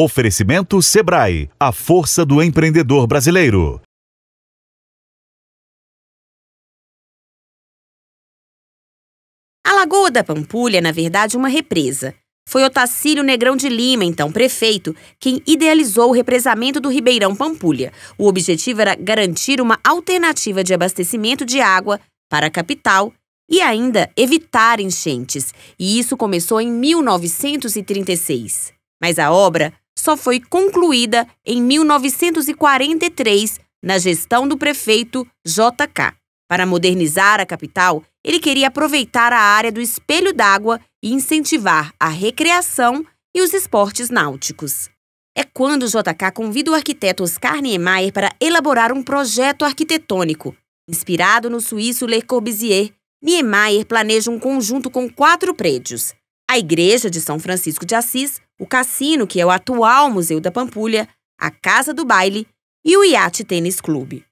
Oferecimento Sebrae, a força do empreendedor brasileiro. A Lagoa da Pampulha é, na verdade, uma represa. Foi Otacílio Negrão de Lima, então prefeito, quem idealizou o represamento do Ribeirão Pampulha. O objetivo era garantir uma alternativa de abastecimento de água para a capital e ainda evitar enchentes. E isso começou em 1936. Mas a obra só foi concluída em 1943, na gestão do prefeito JK. Para modernizar a capital, ele queria aproveitar a área do espelho d'água e incentivar a recreação e os esportes náuticos. É quando o JK convida o arquiteto Oscar Niemeyer para elaborar um projeto arquitetônico. Inspirado no suíço Le Corbusier, Niemeyer planeja um conjunto com quatro prédios: a Igreja de São Francisco de Assis, o cassino, que é o atual Museu da Pampulha, a Casa do Baile e o Iate Tênis Clube.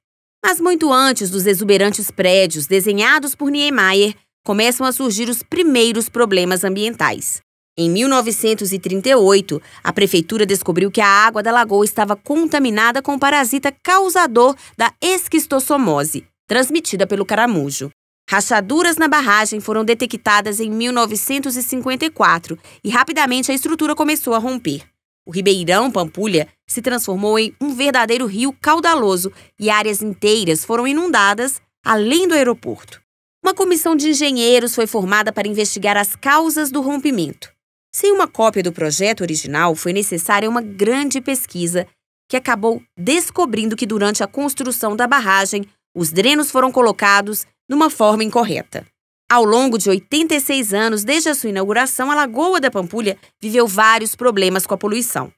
Mas muito antes dos exuberantes prédios desenhados por Niemeyer, começam a surgir os primeiros problemas ambientais. Em 1938, a prefeitura descobriu que a água da lagoa estava contaminada com o parasita causador da esquistossomose, transmitida pelo caramujo. Rachaduras na barragem foram detectadas em 1954 e rapidamente a estrutura começou a romper. O Ribeirão Pampulha se transformou em um verdadeiro rio caudaloso e áreas inteiras foram inundadas, além do aeroporto. Uma comissão de engenheiros foi formada para investigar as causas do rompimento. Sem uma cópia do projeto original, foi necessária uma grande pesquisa que acabou descobrindo que durante a construção da barragem, os drenos foram colocados numa forma incorreta. Ao longo de 86 anos, desde a sua inauguração, a Lagoa da Pampulha viveu vários problemas com a poluição.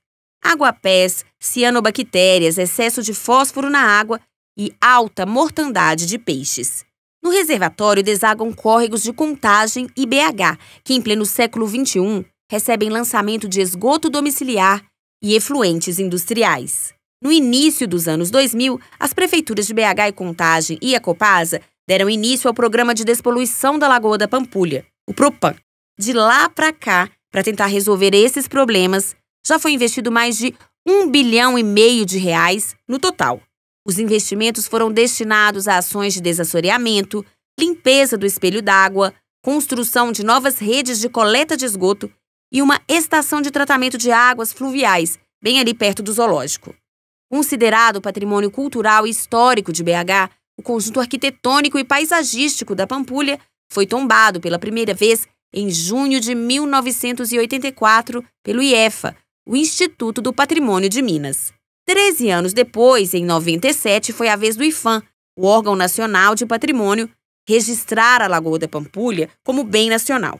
Água-pés, cianobactérias, excesso de fósforo na água e alta mortandade de peixes. No reservatório desagam córregos de Contagem e BH, que em pleno século XXI recebem lançamento de esgoto domiciliar e efluentes industriais. No início dos anos 2000, as prefeituras de BH e Contagem e a Copasa deram início ao programa de despoluição da Lagoa da Pampulha, o Propan. De lá para cá, para tentar resolver esses problemas, já foi investido mais de um bilhão e meio de reais no total. Os investimentos foram destinados a ações de desassoreamento, limpeza do espelho d'água, construção de novas redes de coleta de esgoto e uma estação de tratamento de águas fluviais, bem ali perto do zoológico. Considerado patrimônio cultural e histórico de BH, o conjunto arquitetônico e paisagístico da Pampulha foi tombado pela primeira vez em junho de 1984 pelo IEFA, o Instituto do Patrimônio de Minas. Treze anos depois, em 97, foi a vez do IFAM, o órgão nacional de patrimônio, registrar a Lagoa da Pampulha como bem nacional.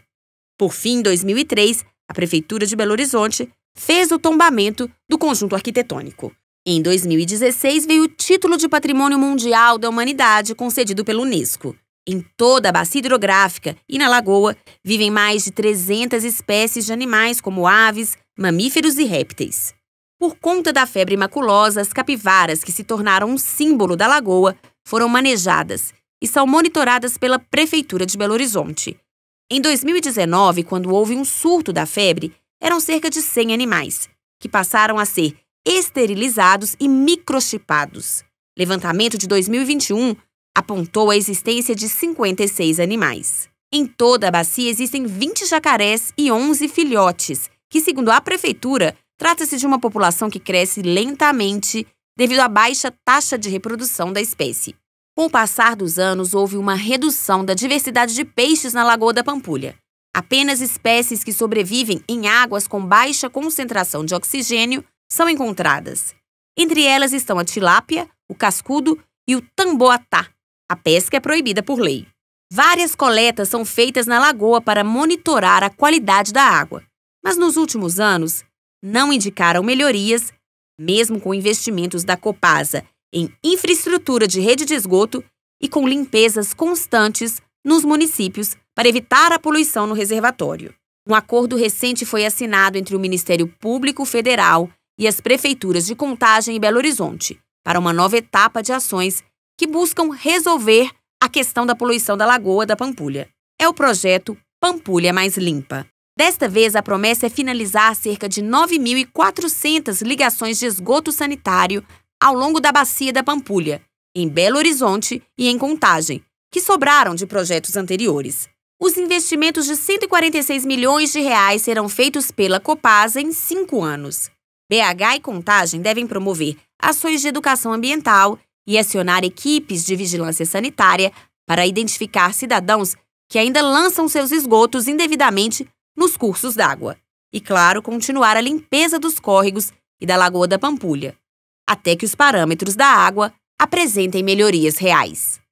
Por fim, em 2003, a Prefeitura de Belo Horizonte fez o tombamento do conjunto arquitetônico. Em 2016 veio o título de Patrimônio Mundial da Humanidade concedido pela Unesco. Em toda a bacia hidrográfica e na lagoa vivem mais de 300 espécies de animais como aves, mamíferos e répteis. Por conta da febre maculosa, as capivaras, que se tornaram um símbolo da lagoa, foram manejadas e são monitoradas pela Prefeitura de Belo Horizonte. Em 2019, quando houve um surto da febre, eram cerca de 100 animais, que passaram a ser esterilizados e microchipados. Levantamento de 2021 apontou a existência de 56 animais. Em toda a bacia existem 20 jacarés e 11 filhotes, que, segundo a prefeitura, trata-se de uma população que cresce lentamente devido à baixa taxa de reprodução da espécie. Com o passar dos anos, houve uma redução da diversidade de peixes na Lagoa da Pampulha. Apenas espécies que sobrevivem em águas com baixa concentração de oxigênio são encontradas. Entre elas estão a tilápia, o cascudo e o tamboatá. A pesca é proibida por lei. Várias coletas são feitas na lagoa para monitorar a qualidade da água, mas nos últimos anos não indicaram melhorias, mesmo com investimentos da Copasa em infraestrutura de rede de esgoto e com limpezas constantes nos municípios para evitar a poluição no reservatório. Um acordo recente foi assinado entre o Ministério Público Federal e as prefeituras de Contagem e Belo Horizonte para uma nova etapa de ações que buscam resolver a questão da poluição da Lagoa da Pampulha. É o projeto Pampulha Mais Limpa. Desta vez, a promessa é finalizar cerca de 9.400 ligações de esgoto sanitário ao longo da bacia da Pampulha, em Belo Horizonte e em Contagem, que sobraram de projetos anteriores. Os investimentos de 146 milhões de reais serão feitos pela Copasa em cinco anos. BH e Contagem devem promover ações de educação ambiental e acionar equipes de vigilância sanitária para identificar cidadãos que ainda lançam seus esgotos indevidamente nos cursos d'água. E, claro, continuar a limpeza dos córregos e da Lagoa da Pampulha, até que os parâmetros da água apresentem melhorias reais.